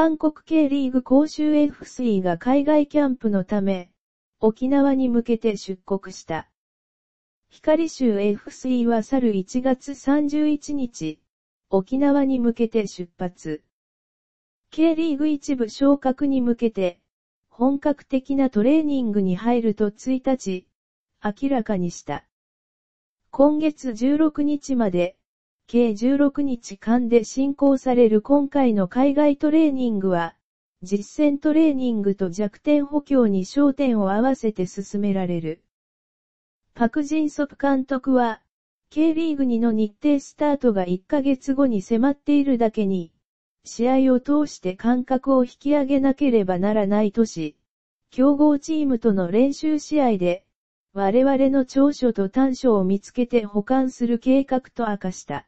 韓国系リーグ公衆 f 3が海外キャンプのため、沖縄に向けて出国した。光州 f 3は去る1月31日、沖縄に向けて出発。K リーグ一部昇格に向けて、本格的なトレーニングに入ると1日、明らかにした。今月16日まで、計16日間で進行される今回の海外トレーニングは、実践トレーニングと弱点補強に焦点を合わせて進められる。パクジンソプ監督は、K リーグ2の日程スタートが1ヶ月後に迫っているだけに、試合を通して感覚を引き上げなければならないとし、競合チームとの練習試合で、我々の長所と短所を見つけて保管する計画と明かした。